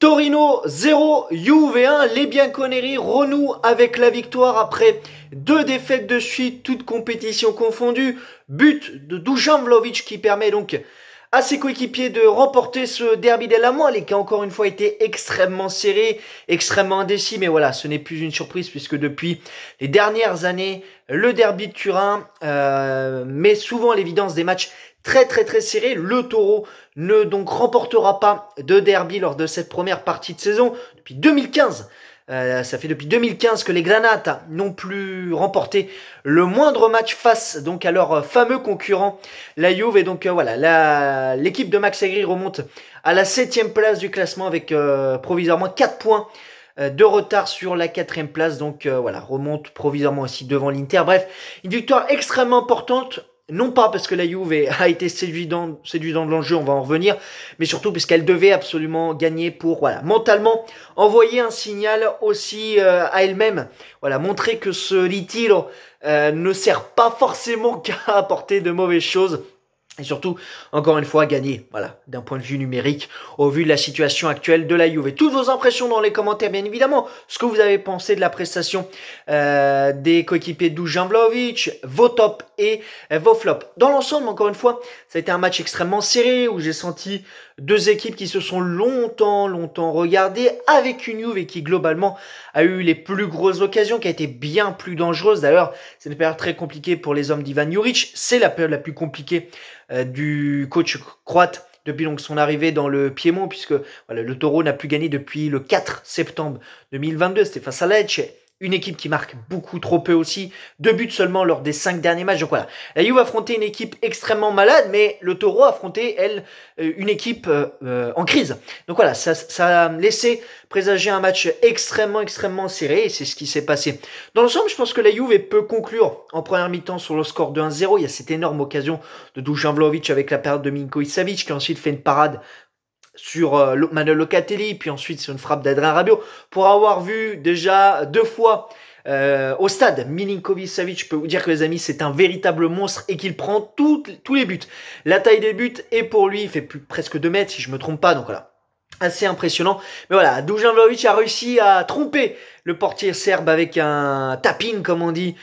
Torino 0, Juve 1, les Bianconeri renouent avec la victoire après deux défaites de suite, toutes compétitions confondues. But de Dujan qui permet donc à ses coéquipiers de remporter ce derby d'El moelle qui a encore une fois été extrêmement serré, extrêmement indécis. Mais voilà, ce n'est plus une surprise puisque depuis les dernières années, le derby de Turin euh, met souvent à l'évidence des matchs très très très serrés. Le taureau ne donc remportera pas de derby lors de cette première partie de saison depuis 2015. Euh, ça fait depuis 2015 que les Granates n'ont plus remporté le moindre match face donc à leur fameux concurrent, la Juve. Et donc euh, voilà, l'équipe de Max Agri remonte à la septième place du classement avec euh, provisoirement 4 points de retard sur la quatrième place. Donc voilà, remonte provisoirement aussi devant l'Inter. Bref, une victoire extrêmement importante non pas parce que la Juve a été séduisante, séduisante dans l'enjeu, on va en revenir, mais surtout parce qu'elle devait absolument gagner pour, voilà, mentalement envoyer un signal aussi euh, à elle-même, voilà, montrer que ce lit euh, ne sert pas forcément qu'à apporter de mauvaises choses et surtout, encore une fois, gagner, voilà, d'un point de vue numérique, au vu de la situation actuelle de la Juve. Toutes vos impressions dans les commentaires, bien évidemment, ce que vous avez pensé de la prestation euh, des coéquipiers d'Ujan Vlaovic, vos tops et euh, vos flops. Dans l'ensemble, encore une fois, ça a été un match extrêmement serré, où j'ai senti deux équipes qui se sont longtemps, longtemps regardées, avec une Juve et qui, globalement, a eu les plus grosses occasions, qui a été bien plus dangereuse. D'ailleurs, c'est une période très compliquée pour les hommes d'Ivan Juric, c'est la période la plus compliquée euh, du coach croate depuis donc son arrivée dans le Piémont, puisque voilà, le Taureau n'a plus gagné depuis le 4 septembre 2022, c'était face à Lecce une équipe qui marque beaucoup trop peu aussi, deux buts seulement lors des cinq derniers matchs. Donc voilà, la Juve affrontait une équipe extrêmement malade, mais le Taureau affrontait elle euh, une équipe euh, en crise. Donc voilà, ça, a laissé présager un match extrêmement extrêmement serré et c'est ce qui s'est passé. Dans l'ensemble, je pense que la Juve peut conclure en première mi-temps sur le score de 1-0. Il y a cette énorme occasion de Dusan Vlovic avec la période de Minko qui qui ensuite fait une parade sur euh, Manuel Locatelli, puis ensuite sur une frappe d'Adrien Rabiot, pour avoir vu déjà deux fois euh, au stade Milinkovic-Savic, je peux vous dire que les amis, c'est un véritable monstre et qu'il prend tous les buts. La taille des buts est pour lui, il fait presque 2 mètres si je ne me trompe pas, donc voilà. Assez impressionnant. Mais voilà, Dujan a réussi à tromper le portier serbe avec un tapping, comme on dit,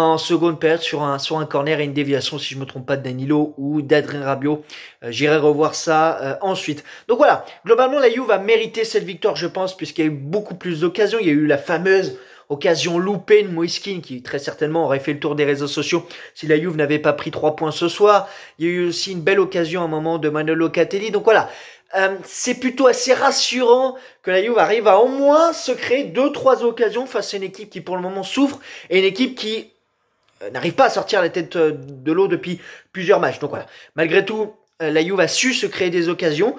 en seconde période sur un, sur un corner et une déviation, si je me trompe pas, de Danilo ou d'Adrien Rabio. Euh, j'irai revoir ça euh, ensuite. Donc voilà, globalement, la Juve a mérité cette victoire, je pense, puisqu'il y a eu beaucoup plus d'occasions. Il y a eu la fameuse occasion loupée de Moiskin qui très certainement aurait fait le tour des réseaux sociaux si la Juve n'avait pas pris trois points ce soir. Il y a eu aussi une belle occasion à un moment de Manolo Catelli. Donc voilà, euh, c'est plutôt assez rassurant que la Juve arrive à au moins se créer deux trois occasions face à une équipe qui pour le moment souffre et une équipe qui euh, n'arrive pas à sortir la tête euh, de l'eau depuis plusieurs matchs. Donc voilà, malgré tout, euh, la Juve a su se créer des occasions.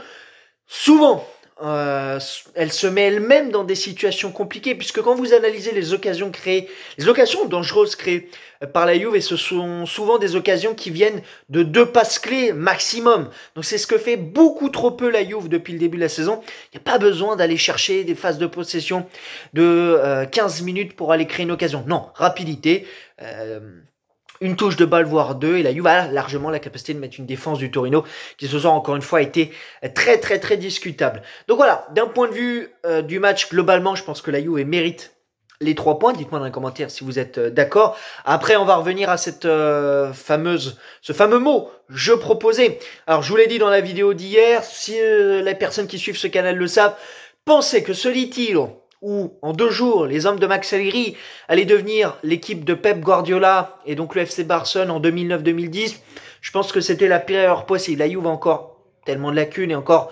Souvent, euh, elle se met elle-même dans des situations compliquées, puisque quand vous analysez les occasions créées, les occasions dangereuses créées euh, par la Juve, et ce sont souvent des occasions qui viennent de deux passes clés maximum. Donc c'est ce que fait beaucoup trop peu la Juve depuis le début de la saison. Il n'y a pas besoin d'aller chercher des phases de possession de 15 euh, minutes pour aller créer une occasion. Non, rapidité une touche de balle, voire deux. Et la Juve a largement la capacité de mettre une défense du Torino qui ce soir, encore une fois, été très, très, très discutable. Donc voilà, d'un point de vue euh, du match, globalement, je pense que la Juve mérite les trois points. Dites-moi dans les commentaires si vous êtes euh, d'accord. Après, on va revenir à cette euh, fameuse, ce fameux mot je proposais. Alors, je vous l'ai dit dans la vidéo d'hier. Si les personnes qui suivent ce canal le savent, pensez que ce il... Ou en deux jours, les hommes de Max Allegri allaient devenir l'équipe de Pep Guardiola et donc le FC Barcelone en 2009-2010, je pense que c'était la pire erreur possible. La Juve a encore tellement de lacunes et encore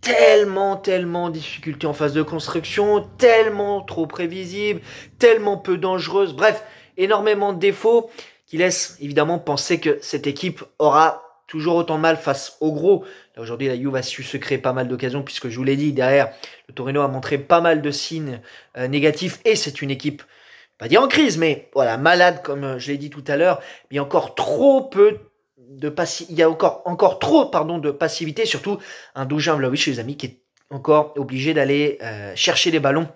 tellement, tellement de difficultés en phase de construction, tellement trop prévisible, tellement peu dangereuse, bref, énormément de défauts qui laissent évidemment penser que cette équipe aura toujours autant mal face au gros. Aujourd'hui, la Juve a su se créer pas mal d'occasions, puisque je vous l'ai dit, derrière, le Torino a montré pas mal de signes euh, négatifs, et c'est une équipe, pas dire en crise, mais voilà, malade, comme euh, je l'ai dit tout à l'heure, mais encore trop peu de passivité, il y a encore, encore trop, pardon, de passivité, surtout un Dujan Vlaovic, les amis, qui est encore obligé d'aller euh, chercher les ballons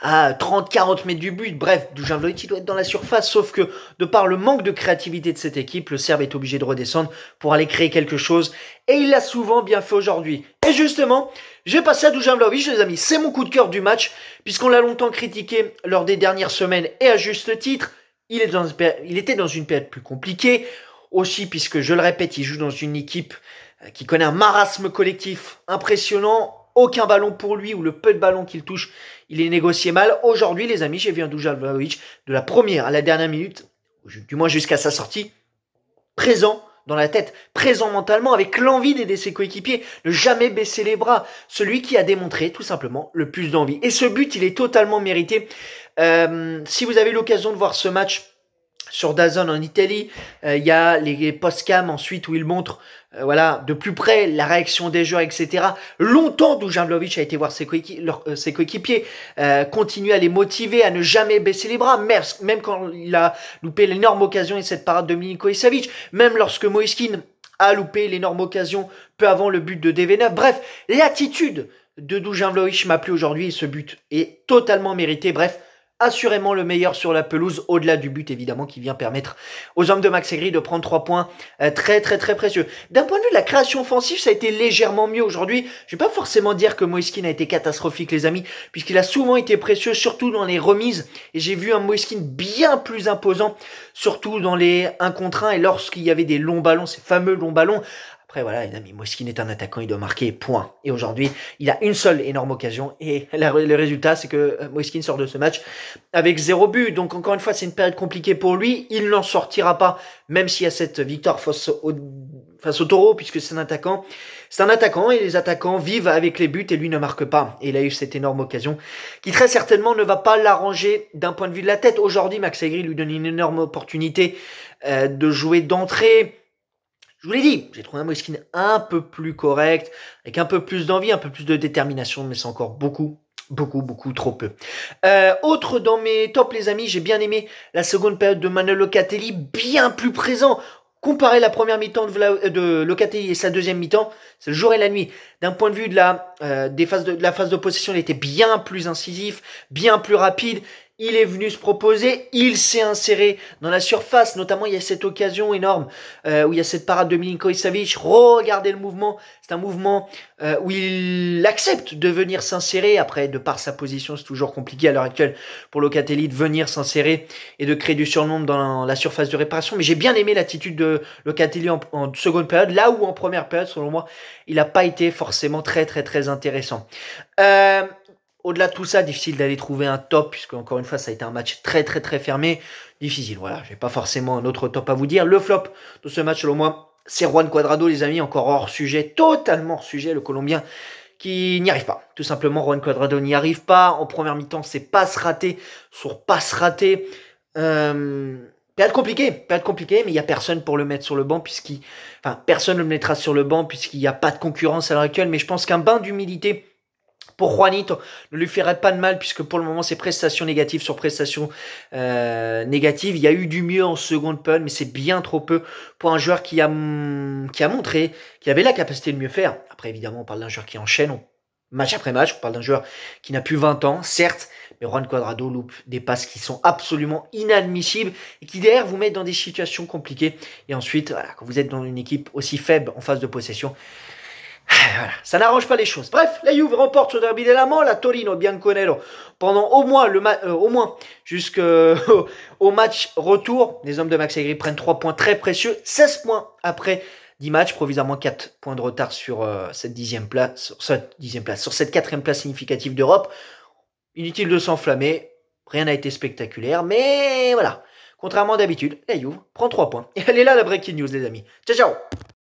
à 30-40 mètres du but. Bref, Dujan il doit être dans la surface, sauf que de par le manque de créativité de cette équipe, le Serbe est obligé de redescendre pour aller créer quelque chose. Et il l'a souvent bien fait aujourd'hui. Et justement, j'ai passé à Dujan les amis. C'est mon coup de cœur du match, puisqu'on l'a longtemps critiqué lors des dernières semaines, et à juste titre. Il, il était dans une période plus compliquée, aussi puisque, je le répète, il joue dans une équipe euh, qui connaît un marasme collectif impressionnant aucun ballon pour lui ou le peu de ballon qu'il touche, il est négocié mal. Aujourd'hui, les amis, j'ai vu un Dujan de la première à la dernière minute, du moins jusqu'à sa sortie, présent dans la tête, présent mentalement, avec l'envie d'aider ses coéquipiers, ne jamais baisser les bras, celui qui a démontré tout simplement le plus d'envie. Et ce but, il est totalement mérité. Euh, si vous avez l'occasion de voir ce match, sur Dazon en Italie. Euh, il y a les post-cam ensuite où il montre euh, voilà, de plus près la réaction des joueurs, etc. Longtemps, Dujan Vlovic a été voir ses, euh, coéquipiers, continuer à les motiver, à ne jamais baisser les bras, même, quand il a loupé l'énorme occasion et cette parade de Milinko même lorsque Moïskin a loupé l'énorme occasion peu avant le but de dv Bref, l'attitude de Dujan Vlovic m'a plu aujourd'hui et ce but est totalement mérité. Bref, assurément le meilleur sur la pelouse, au-delà du but évidemment qui vient permettre aux hommes de Max Aigri de prendre trois points euh, très très très précieux. D'un point de vue de la création offensive, ça a été légèrement mieux aujourd'hui. Je ne vais pas forcément dire que Moiskin a été catastrophique les amis, puisqu'il a souvent été précieux, surtout dans les remises, et j'ai vu un Moiskin bien plus imposant, surtout dans les 1 contre 1 et lorsqu'il y avait des longs ballons, ces fameux longs ballons, après, voilà, les amis, Moiskin est un attaquant, il doit marquer, point. Et aujourd'hui, il a une seule énorme occasion. Et le résultat, c'est que euh, Moskin sort de ce match avec zéro but. Donc, encore une fois, c'est une période compliquée pour lui. Il n'en sortira pas, même s'il y a cette victoire face au, face au taureau, puisque c'est un attaquant. C'est un attaquant et les attaquants vivent avec les buts et lui ne marque pas. Et il a eu cette énorme occasion qui très certainement ne va pas l'arranger d'un point de vue de la tête. Aujourd'hui, Max Aigri lui donne une énorme opportunité euh, de jouer d'entrée je vous l'ai dit, j'ai trouvé un skin un peu plus correct, avec un peu plus d'envie, un peu plus de détermination, mais c'est encore beaucoup, beaucoup, beaucoup trop peu. Euh, autre dans mes tops, les amis, j'ai bien aimé la seconde période de Manolo Catelli, bien plus présent. Comparer la première mi-temps de, Locatelli et sa deuxième mi-temps, c'est le jour et la nuit. D'un point de vue de la, euh, des phases de, de la phase de possession, il était bien plus incisif, bien plus rapide il est venu se proposer, il s'est inséré dans la surface, notamment il y a cette occasion énorme euh, où il y a cette parade de Milinkovic Savic, regardez le mouvement, c'est un mouvement euh, où il accepte de venir s'insérer, après de par sa position c'est toujours compliqué à l'heure actuelle pour Locatelli de venir s'insérer et de créer du surnombre dans la surface de réparation, mais j'ai bien aimé l'attitude de Locatelli en, seconde période, là où en première période selon moi il n'a pas été forcément très très très intéressant. Euh, au-delà de tout ça, difficile d'aller trouver un top, puisque encore une fois, ça a été un match très très très fermé. Difficile, voilà, j'ai pas forcément un autre top à vous dire. Le flop de ce match, selon moi, c'est Juan Cuadrado, les amis, encore hors sujet, totalement hors sujet, le Colombien qui n'y arrive pas. Tout simplement, Juan Cuadrado n'y arrive pas. En première mi-temps, c'est passe ratée sur passe ratée. Euh, compliqué, compliquée, période compliqué. mais il n'y a personne pour le mettre sur le banc, puisqu'il, enfin, personne ne le mettra sur le banc, puisqu'il n'y a pas de concurrence à l'heure actuelle. Mais je pense qu'un bain d'humilité pour Juanito ne lui ferait pas de mal puisque pour le moment c'est prestation négative sur prestation euh, négative. Il y a eu du mieux en seconde pun, mais c'est bien trop peu pour un joueur qui a, mm, qui a montré, qui avait la capacité de mieux faire. Après évidemment on parle d'un joueur qui enchaîne, match après match, on parle d'un joueur qui n'a plus 20 ans, certes, mais Juan Cuadrado loupe des passes qui sont absolument inadmissibles et qui derrière vous mettent dans des situations compliquées. Et ensuite, voilà, quand vous êtes dans une équipe aussi faible en phase de possession, voilà, ça n'arrange pas les choses. Bref, la Juve remporte ce derby de la Torino Bianconero pendant au moins euh, moins jusqu'au match retour. Les hommes de Max Allegri prennent 3 points très précieux, 16 points après 10 matchs, provisoirement 4 points de retard sur euh, cette dixième place, sur cette dixième place, sur cette quatrième place significative d'Europe. Inutile de s'enflammer, rien n'a été spectaculaire, mais voilà. Contrairement d'habitude, la Juve prend 3 points. Et elle est là la breaking news, les amis. Ciao ciao